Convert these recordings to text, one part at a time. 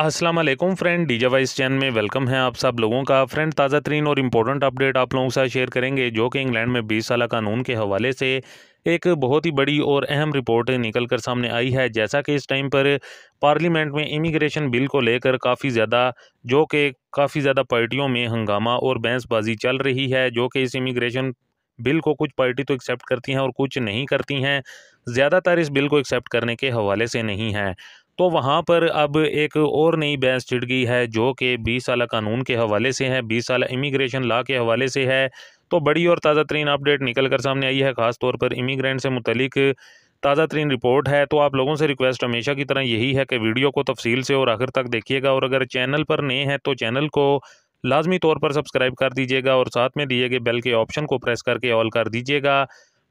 Aslam friend DJ वाइस चैन में वेलकम है आप सब लोगों का फ्रेंड ताज़ा तरीन और इम्पोर्टेंट अपडेट आप लोगों के साथ शेयर करेंगे जो कि इंग्लैंड में 20 साल कानून के हवाले से एक बहुत ही बड़ी और अहम रिपोर्ट निकल कर सामने आई है जैसा कि इस टाइम पर पार्लियामेंट में इमिग्रेशन बिल को लेकर काफ़ी ज़्यादा जो कि काफ़ी ज़्यादा पार्टियों में हंगामा और बहसबाजी चल रही है जो कि इस इमिग्रेशन बिल को कुछ पार्टी तो एक्सेप्ट करती हैं और कुछ नहीं करती हैं ज़्यादातर इस बिल को एक्सेप्ट करने के हवाले से नहीं है तो वहाँ पर अब एक और नई बहस छिड़ गई है जो कि बीस साल कानून के हवाले से है बीस साल इमिग्रेशन ला के हवाले से है तो बड़ी और ताज़ा तरीन अपडेट निकल कर सामने आई है ख़ास तौर पर इमिग्रेंट से मुतलिक ताज़ा तरीन रिपोर्ट है तो आप लोगों से रिक्वेस्ट हमेशा की तरह यही है कि वीडियो को तफसील से और आखिर तक देखिएगा और अगर चैनल पर नए हैं तो चैनल को लाजमी तौर पर सब्सक्राइब कर दीजिएगा और साथ में दिए गए बेल के ऑप्शन को प्रेस करके ऑल कर दीजिएगा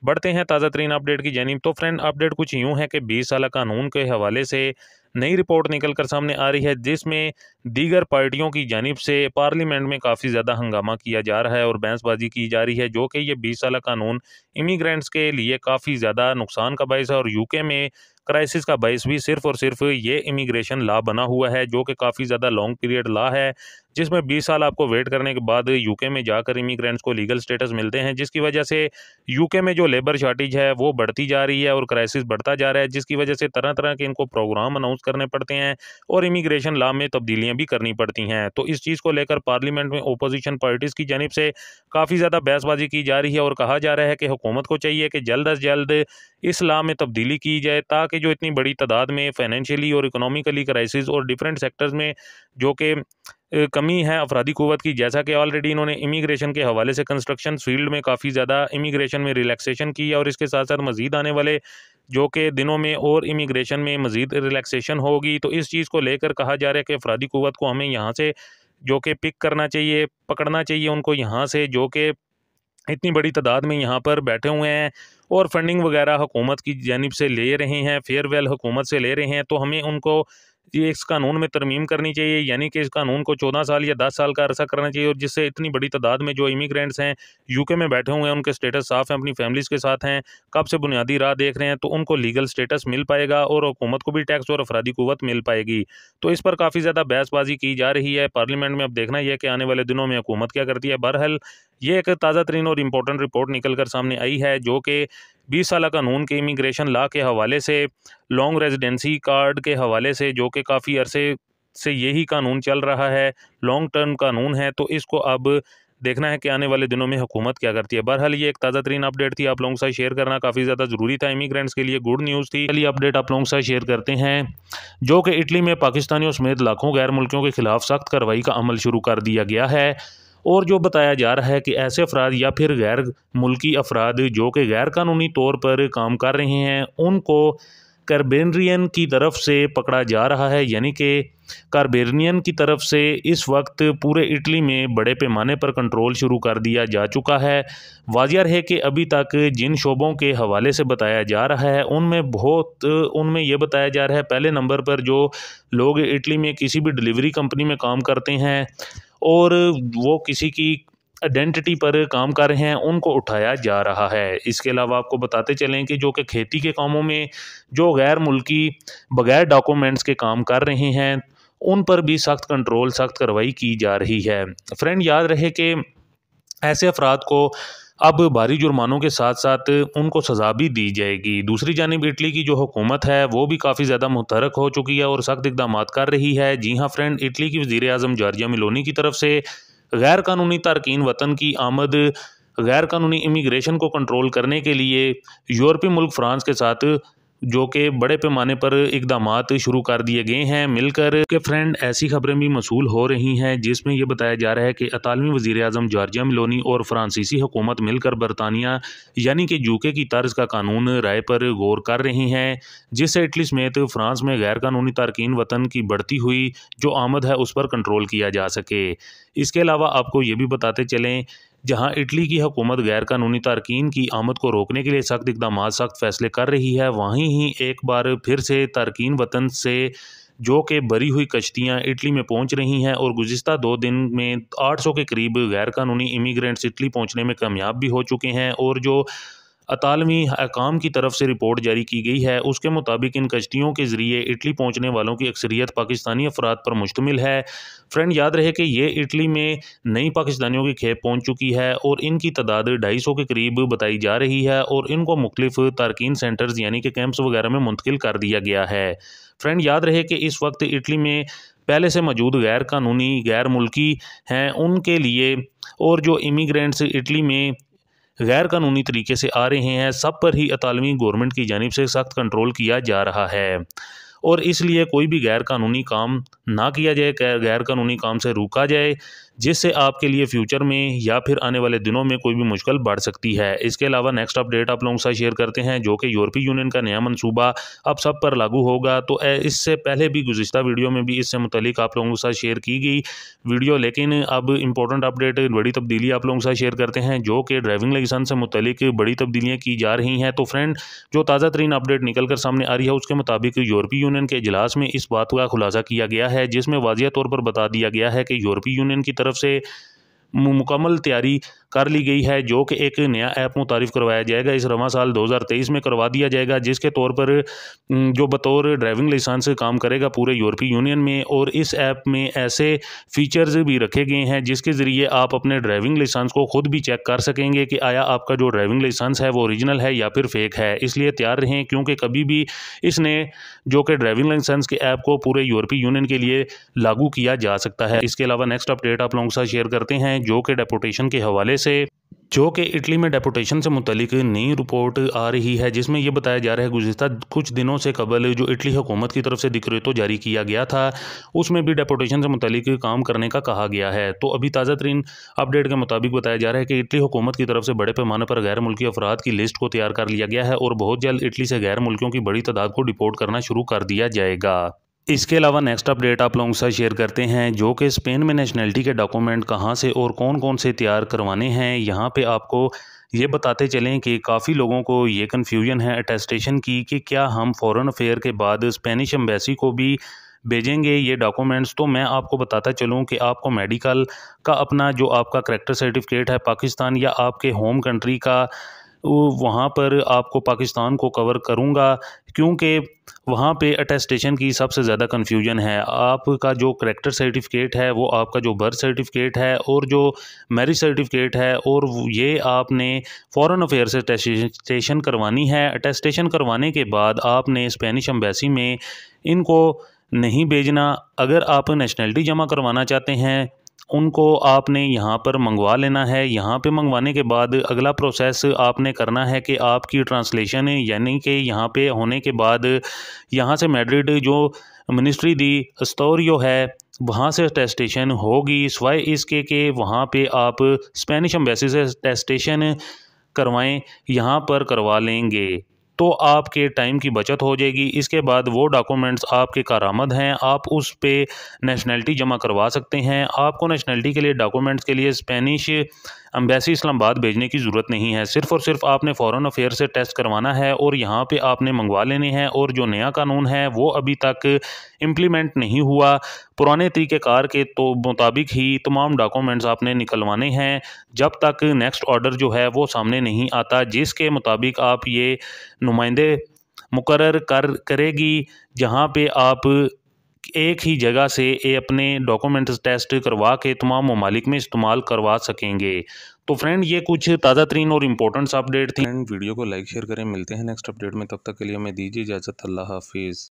बढ़ते हैं ताज़ा तरीन अपडेट की जानी तो फ्रेंड अपडेट कुछ यूँ है कि बीस साल कानून के हवाले से नई रिपोर्ट निकल कर सामने आ रही है जिसमें दीगर पार्टियों की जानब से पार्लियामेंट में काफ़ी ज़्यादा हंगामा किया जा रहा है और बहसबाजी की जा रही है जो कि ये बीस साल कानून इमीग्रेंट्स के लिए काफ़ी ज़्यादा नुकसान का बायस है और यूके में क्राइसिस का बायस भी सिर्फ और सिर्फ ये इमिग्रेशन ला बना हुआ है जो कि काफ़ी ज़्यादा लॉन्ग पीरियड ला है जिसमें 20 साल आपको वेट करने के बाद यूके में जाकर इमिग्रेंट्स को लीगल स्टेटस मिलते हैं जिसकी वजह से यूके में जो लेबर शॉर्टेज है वो बढ़ती जा रही है और क्राइसिस बढ़ता जा रहा है जिसकी वजह से तरह तरह के इनको प्रोग्राम अनाउंस करने पड़ते हैं और इमिग्रेशन लॉ में तब्दीलियाँ भी करनी पड़ती हैं तो इस चीज़ को लेकर पार्लियामेंट में अपोजिशन पार्टीज़ की जानब से काफ़ी ज़्यादा बहसबाजी की जा रही है और कहा जा रहा है कि हुकूमत को चाहिए कि जल्द अज जल्द इस लॉ में तब्दीली की जाए ताकि जो इतनी बड़ी तादाद में फाइनेंशियली और इकोनॉमिकली क्राइसिस और डिफरेंट सेक्टर्स में जो कि कमी है अफराधी कुवत की जैसा कि ऑलरेडी इन्होंने इमिग्रेशन के हवाले से कंस्ट्रक्शन फील्ड में काफ़ी ज़्यादा इमिग्रेशन में रिलैक्सेशन की और इसके साथ साथ मज़ीद आने वाले जो कि दिनों में और इमिग्रेशन में मज़ीद रिलैक्सेशन होगी तो इस चीज़ को लेकर कहा जा रहा है कि अफराधी कुवत को हमें यहाँ से जो कि पिक करना चाहिए पकड़ना चाहिए उनको यहाँ से जो कि इतनी बड़ी तादाद में यहाँ पर बैठे हुए हैं और फंडिंग वगैरह हुकूमत की जानब से ले रहे हैं फेयरवेल हुकूमत से ले रहे हैं तो हमें उनको ये इस कानून में तरमीम करनी चाहिए यानी कि इस कानून को चौदह साल या दस साल का अरसा करना चाहिए और जिससे इतनी बड़ी तादाद में जो इमिग्रेंट्स हैं यूके में बैठे हुए हैं उनके स्टेटस साफ़ हैं अपनी फैमिलीज़ के साथ हैं कब से बुनियादी राह देख रहे हैं तो उनको लीगल स्टेटस मिल पाएगा और हुकूमत को भी टैक्स और अफराधी क़ुत मिल पाएगी तो इस पर काफ़ी ज़्यादा बहसबाजी की जा रही है पार्लियामेंट में अब देखना यह कि आने वाले दिनों में हुकूमत क्या करती है बहरहाल ये एक ताज़ा तरीन और इम्पोर्टेंट रिपोर्ट निकल कर सामने आई है जो कि बीस साल कानून के इमिग्रेशन ला के हवाले से लॉन्ग रेजिडेंसी कार्ड के हवाले से जो कि काफ़ी अरसे से यही कानून चल रहा है लॉन्ग टर्म कानून है तो इसको अब देखना है कि आने वाले दिनों में हुकूमत क्या करती है बहरहाल ये एक ताज़ा तरीन अपडेट थी आप लोगों के साथ शेयर करना काफ़ी ज़्यादा ज़रूरी था इमिग्रेंट्स के लिए गुड न्यूज़ थी पहली अपडेट आप लोगों के साथ शेयर करते हैं जो कि इटली में पाकिस्तानियों समेत लाखों गैर मुल्कियों के खिलाफ सख्त कार्रवाई का अमल शुरू कर दिया गया है और जो बताया जा रहा है कि ऐसे अफराद या फिर गैर मुल्की अफराद जो कि गैर कानूनी तौर पर काम कर रहे हैं उनको कर्बेनियन की तरफ से पकड़ा जा रहा है यानी कि कार्बेनियन की तरफ से इस वक्त पूरे इटली में बड़े पैमाने पर कंट्रोल शुरू कर दिया जा चुका है वाजिया है कि अभी तक जिन शोबों के हवाले से बताया जा रहा है उनमें बहुत उनमें यह बताया जा रहा है पहले नंबर पर जो लोग इटली में किसी भी डिलीवरी कंपनी में काम करते हैं और वो किसी की आइडेंटिटी पर काम कर रहे हैं उनको उठाया जा रहा है इसके अलावा आपको बताते चलें कि जो कि खेती के कामों में जो गैर मुल्की बगैर डॉक्यूमेंट्स के काम कर रहे हैं उन पर भी सख्त कंट्रोल सख्त कार्रवाई की जा रही है फ्रेंड याद रहे कि ऐसे अफराद को अब भारी जुर्मानों के साथ साथ उनको सज़ा भी दी जाएगी दूसरी जानब इटली की जो हुकूमत है वो भी काफ़ी ज़्यादा मुतरक हो चुकी है और सख्त इकदाम कर रही है जी हाँ फ्रेंड इटली की वज़ी अजम जारजिया मिलोनी की तरफ से गैर कानूनी तारकिन वतन की आमद गैर कानूनी इमिग्रेशन को कंट्रोल करने के लिए यूरोपीय मुल्क फ्रांस के साथ जो कि बड़े पैमाने पर इकदाम शुरू कर दिए गए हैं मिलकर के फ्रेंड ऐसी खबरें भी मसूल हो रही हैं जिसमें यह बताया जा रहा है कि अतालवी वजीर अजम जार्जिया मिलोनी और फ्रांसीसी हुकूमत मिलकर बरतानिया यानी कि यूके की तर्ज का कानून राय पर गौर कर रही हैं जिससे इटली समेत फ्रांस में गैर कानूनी तारकिन वतन की बढ़ती हुई जो आमद है उस पर कंट्रोल किया जा सके इसके अलावा आपको ये भी बताते चलें जहां इटली की हुकूमत गैर कानूनी तारकिन की आमद को रोकने के लिए सख्त इकदाम सख्त फैसले कर रही है वहीं ही एक बार फिर से तारकिन वतन से जो कि बरी हुई कश्तियां इटली में पहुंच रही हैं और गुज्त दो दिन में 800 के करीब गैर कानूनी इमीग्रेंट्स इटली पहुंचने में कामयाब भी हो चुके हैं और जो अतालवी अकाम की तरफ से रिपोर्ट जारी की गई है उसके मुताबिक इन कश्तियों के ज़रिए इटली पहुँचने वालों की अक्सरियत पाकिस्तानी अफराद पर मुश्तमिल है फ्रेंड याद रहे कि ये इटली में नई पाकिस्तानियों की खेप पहुँच चुकी है और इनकी तादाद ढाई सौ के करीब बताई जा रही है और इनको मुख्तफ तारकिन सेंटर्स यानी कि कैंप्स वगैरह में मुंतकिल कर दिया गया है फ्रेंड याद रहे कि इस वक्त इटली में पहले से मौजूद गैर कानूनी गैर मुल्की हैं उनके लिए और जो इमिग्रेंट्स इटली में गैर कानूनी तरीके से आ रहे हैं सब पर ही अतालवी गवर्नमेंट की जानब से सख्त कंट्रोल किया जा रहा है और इसलिए कोई भी गैर कानूनी काम ना किया जाए गैर कानूनी काम से रोका जाए जिससे आपके लिए फ्यूचर में या फिर आने वाले दिनों में कोई भी मुश्किल बढ़ सकती है इसके अलावा नेक्स्ट अपडेट आप लोगों के साथ शेयर करते हैं जो कि यूरोपीय यूनियन का नया मनसूबा अब सब पर लागू होगा तो इससे पहले भी गुजशत वीडियो में भी इससे मुतलिक आप लोगों के साथ शेयर की गई वीडियो लेकिन अब इंपॉर्टेंट अपडेट बड़ी तब्दीली आप लोगों के साथ शेयर करते हैं जो कि ड्राइविंग लाइसेंस से मुतलिक बड़ी तब्दीलियाँ की जा रही हैं तो फ्रेंड जो ताज़ा तरीन अपडेट निकल कर सामने आ रही है उसके मुताबिक यूरोपीय यूनियन के इजलास में इस बात का खुलासा किया गया है जिसमें वाजिया तौर पर बता दिया गया है कि यूरोपीय यूनियन की तरफ तरफ से मुकम्मल तैयारी कर ली गई है जो कि एक नया ऐप मुतारफ़ करवाया जाएगा इस रवा साल 2023 में करवा दिया जाएगा जिसके तौर पर जो बतौर ड्राइविंग लाइसेंस काम करेगा पूरे यूरोपीय यूनियन में और इस ऐप में ऐसे फ़ीचर्स भी रखे गए हैं जिसके ज़रिए आप अपने ड्राइविंग लाइसेंस को ख़ुद भी चेक कर सकेंगे कि आया आपका जो ड्राइविंग लाइसेंस है वो ओरिजिनल है या फिर फेक है इसलिए तैयार रहें क्योंकि कभी भी इसने जो कि ड्राइविंग लाइसेंस के ऐप को पूरे यूरोपीय यूनियन के लिए लागू किया जा सकता है इसके अलावा नेक्स्ट अपडेट आप लोगों के साथ शेयर करते हैं जो कि डेपोटेशन के हवाले से जो कि इटली में डेपुटेशन से मुतलिक नई रिपोर्ट आ रही है जिसमें यह बताया जा रहा है गुजशत कुछ दिनों से कबल जो इटली हुकूमत की तरफ से दिक्रे तो जारी किया गया था उसमें भी डेपुटेशन से मुतलिक काम करने का कहा गया है तो अभी ताज़ा तरीन अपडेट के मुताबिक बताया जा रहा है कि इटली हुकूमत की तरफ से बड़े पैमाने पर गैर मुल्की अफराद की लिस्ट को तैयार कर लिया गया है और बहुत जल्द इटली से गैर मुल्कियों की बड़ी तादाद को डिपोर्ट करना शुरू कर दिया जाएगा इसके अलावा नेक्स्ट अपडेट आप लोगों के साथ शेयर करते हैं जो कि स्पेन में नेशनलिटी के डॉक्यूमेंट कहाँ से और कौन कौन से तैयार करवाने हैं यहाँ पे आपको ये बताते चलें कि काफ़ी लोगों को ये कन्फ्यूजन है अटेस्टेशन की कि क्या हम फॉरेन अफेयर के बाद स्पेनिश एम्बेसी को भी भेजेंगे ये डॉक्यूमेंट्स तो मैं आपको बताता चलूँ कि आपको मेडिकल का अपना जो आपका करेक्टर सर्टिफिकेट है पाकिस्तान या आपके होम कंट्री का वहाँ पर आपको पाकिस्तान को कवर करूँगा क्योंकि वहाँ पे अटेस्टेशन की सबसे ज़्यादा कन्फ्यूजन है आपका जो करेक्टर सर्टिफिकेट है वो आपका जो बर्थ सर्टिफिकेट है और जो मैरिज सर्टिफिकेट है और ये आपने फॉरेन अफेयर से अटेस्टेशन करवानी है अटेस्टेशन करवाने के बाद आपने स्पेनिश एम्बेसी में इनको नहीं भेजना अगर आप नेशनलिटी जमा करवाना चाहते हैं उनको आपने यहाँ पर मंगवा लेना है यहाँ पे मंगवाने के बाद अगला प्रोसेस आपने करना है कि आपकी ट्रांसलेशन यानी कि यहाँ पे होने के बाद यहाँ से मैड्रिड जो मिनिस्ट्री दी अस्तोरियो है वहाँ से टेस्टेशन होगी सवाए इसके कि वहाँ पे आप स्पेनिश एम्बेसी से टेस्टेशन करवाएं यहाँ पर करवा लेंगे तो आपके टाइम की बचत हो जाएगी इसके बाद वो डॉक्यूमेंट्स आपके कारामद हैं आप उस पर नेशनलिटी जमा करवा सकते हैं आपको नेशनलिटी के लिए डॉक्यूमेंट्स के लिए स्पेनिश अम्बेसी इस्लामाबाद भेजने की ज़रूरत नहीं है सिर्फ और सिर्फ आपने फ़ॉरन अफेयर से टेस्ट करवाना है और यहाँ पर आपने मंगवा लेने हैं और जो नया कानून है वो अभी तक इम्प्लीमेंट नहीं हुआ पुराने तरीक़ेकार के तो मुताबिक ही तमाम डॉक्यूमेंट्स आपने निकलवाने हैं जब तक नेक्स्ट ऑर्डर जो है वो सामने नहीं आता जिसके मुताबिक आप ये नुमाइंदे मुकर कर करेगी जहाँ पे आप एक ही जगह से ये अपने डॉक्यूमेंट्स टेस्ट करवा के तमाम ममालिक में इस्तेमाल करवा सकेंगे तो फ्रेंड ये कुछ ताज़ा तरीन और इम्पोर्टेंट्स अपडेट थी फ्रेंड वीडियो को लाइक शेयर करें मिलते हैं नेक्स्ट अपडेट में तब तक के लिए हमें दीजिए इजाज़त अल्लाह हाफिज़